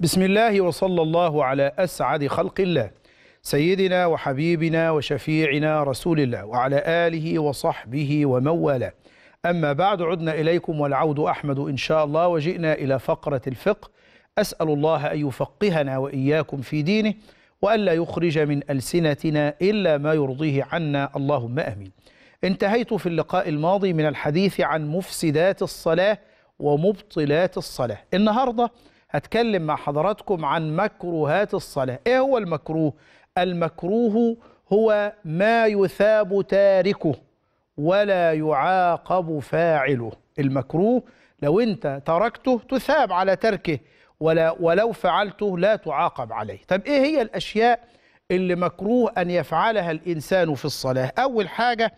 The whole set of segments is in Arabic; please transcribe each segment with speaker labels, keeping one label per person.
Speaker 1: بسم الله وصلى الله على أسعد خلق الله سيدنا وحبيبنا وشفيعنا رسول الله وعلى آله وصحبه ومن والاه أما بعد عدنا إليكم والعود أحمد إن شاء الله وجئنا إلى فقرة الفقه أسأل الله أن يفقهنا وإياكم في دينه وألا يخرج من ألسنتنا إلا ما يرضيه عنا اللهم آمين انتهيت في اللقاء الماضي من الحديث عن مفسدات الصلاة ومبطلات الصلاة النهارده هتكلم مع حضراتكم عن مكروهات الصلاة ايه هو المكروه؟ المكروه هو ما يثاب تاركه ولا يعاقب فاعله المكروه لو انت تركته تثاب على تركه ولا ولو فعلته لا تعاقب عليه طب ايه هي الاشياء اللي مكروه ان يفعلها الانسان في الصلاه اول حاجه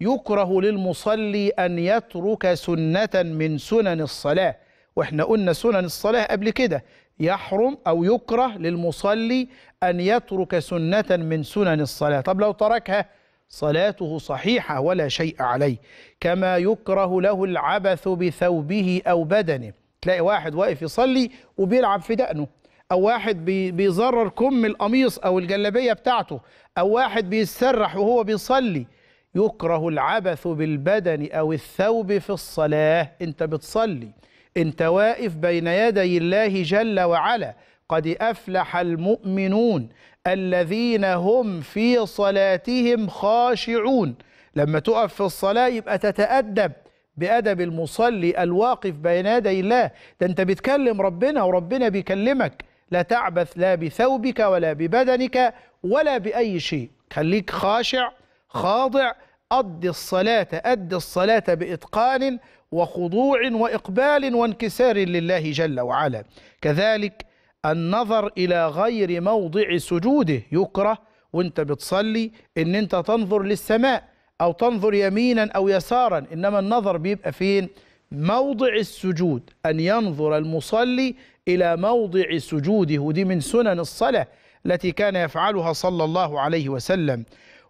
Speaker 1: يكره للمصلي ان يترك سنه من سنن الصلاه واحنا قلنا سنن الصلاة قبل كده يحرم أو يكره للمصلي أن يترك سنة من سنن الصلاة طب لو تركها صلاته صحيحة ولا شيء عليه كما يكره له العبث بثوبه أو بدنه تلاقي واحد واقف يصلي وبيلعب في دقنه أو واحد بيزرر كم القميص أو الجلابية بتاعته أو واحد بيسرح وهو بيصلي يكره العبث بالبدن أو الثوب في الصلاة أنت بتصلي انت واقف بين يدي الله جل وعلا قد افلح المؤمنون الذين هم في صلاتهم خاشعون لما تقف في الصلاه يبقى تتادب بأدب المصلي الواقف بين يدي الله ده أنت بتكلم ربنا وربنا بيكلمك لا تعبث لا بثوبك ولا ببدنك ولا بأي شيء خليك خاشع خاضع أد الصلاة أد الصلاة بإتقان وخضوع وإقبال وانكسار لله جل وعلا كذلك النظر إلى غير موضع سجوده يكره وانت بتصلي ان انت تنظر للسماء او تنظر يمينا او يسارا انما النظر بيبقى فين موضع السجود ان ينظر المصلي الى موضع سجوده ودي من سنن الصلاه التي كان يفعلها صلى الله عليه وسلم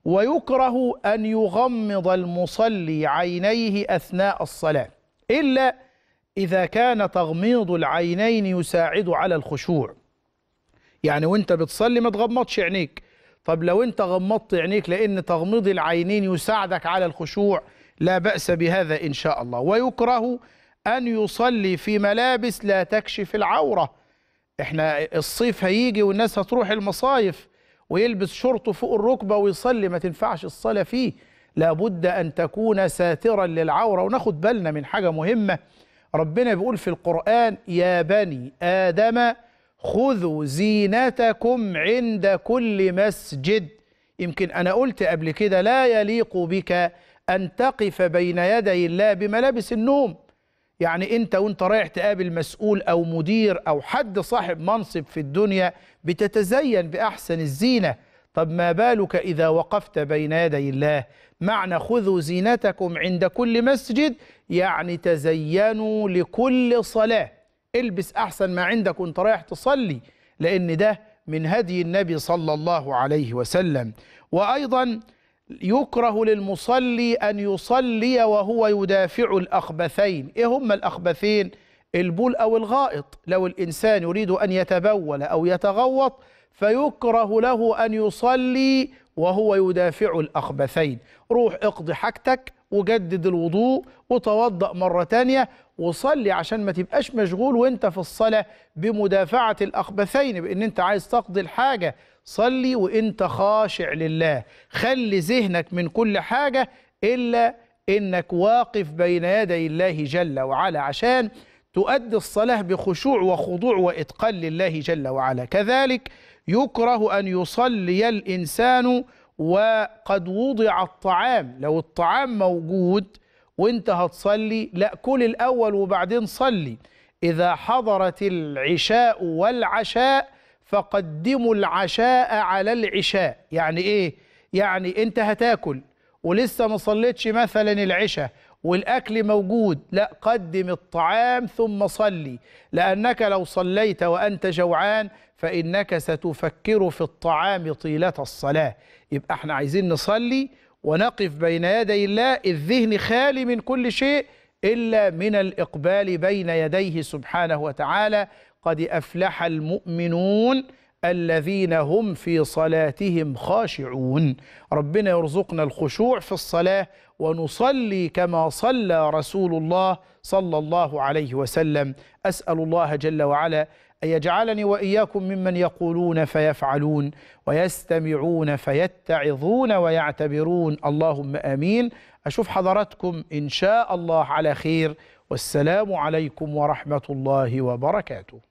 Speaker 1: ويكره أن يغمض المصلي عينيه أثناء الصلاة إلا إذا كان تغميض العينين يساعد على الخشوع يعني وانت بتصلي ما تغمضش عينيك طب لو انت غمضت عينيك لأن تغميض العينين يساعدك على الخشوع لا بأس بهذا إن شاء الله ويكره أن يصلي في ملابس لا تكشف العورة احنا الصيف هيجي والناس هتروح المصايف ويلبس شرطه فوق الركبه ويصلي ما تنفعش الصلاه فيه لابد ان تكون ساترا للعوره وناخد بالنا من حاجه مهمه ربنا بيقول في القران يا بني ادم خذوا زينتكم عند كل مسجد يمكن انا قلت قبل كده لا يليق بك ان تقف بين يدي الله بملابس النوم يعني انت وانت رايح تقابل مسؤول او مدير او حد صاحب منصب في الدنيا بتتزين باحسن الزينه طب ما بالك اذا وقفت بين يدي الله معنى خذوا زينتكم عند كل مسجد يعني تزينوا لكل صلاه البس احسن ما عندك وانت رايح تصلي لان ده من هدي النبي صلى الله عليه وسلم وايضا يكره للمصلي أن يصلي وهو يدافع الأخبثين إيه هم الأخبثين؟ البول أو الغائط لو الإنسان يريد أن يتبول أو يتغوط فيكره له أن يصلي وهو يدافع الأخبثين روح اقضي حاجتك وجدد الوضوء وتوضأ مرة تانية وصلي عشان ما تبقاش مشغول وانت في الصلاة بمدافعة الأخبثين بأن انت عايز تقضي الحاجة صلي وانت خاشع لله خلي ذهنك من كل حاجة إلا انك واقف بين يدي الله جل وعلا عشان تؤدي الصلاة بخشوع وخضوع وإتقان لله جل وعلا كذلك يكره أن يصلي الإنسان وقد وضع الطعام لو الطعام موجود وانت هتصلي لا كل الأول وبعدين صلي إذا حضرت العشاء والعشاء فقدموا العشاء على العشاء يعني إيه؟ يعني أنت هتاكل ولسه ما صليتش مثلا العشاء والأكل موجود لا قدم الطعام ثم صلي لأنك لو صليت وأنت جوعان فإنك ستفكر في الطعام طيلة الصلاة يبقى احنا عايزين نصلي ونقف بين يدي الله الذهن خالي من كل شيء إلا من الإقبال بين يديه سبحانه وتعالى قد أفلح المؤمنون الذين هم في صلاتهم خاشعون ربنا يرزقنا الخشوع في الصلاة ونصلي كما صلى رسول الله صلى الله عليه وسلم أسأل الله جل وعلا أن يجعلني وإياكم ممن يقولون فيفعلون ويستمعون فيتعظون ويعتبرون اللهم آمين أشوف حضراتكم إن شاء الله على خير والسلام عليكم ورحمة الله وبركاته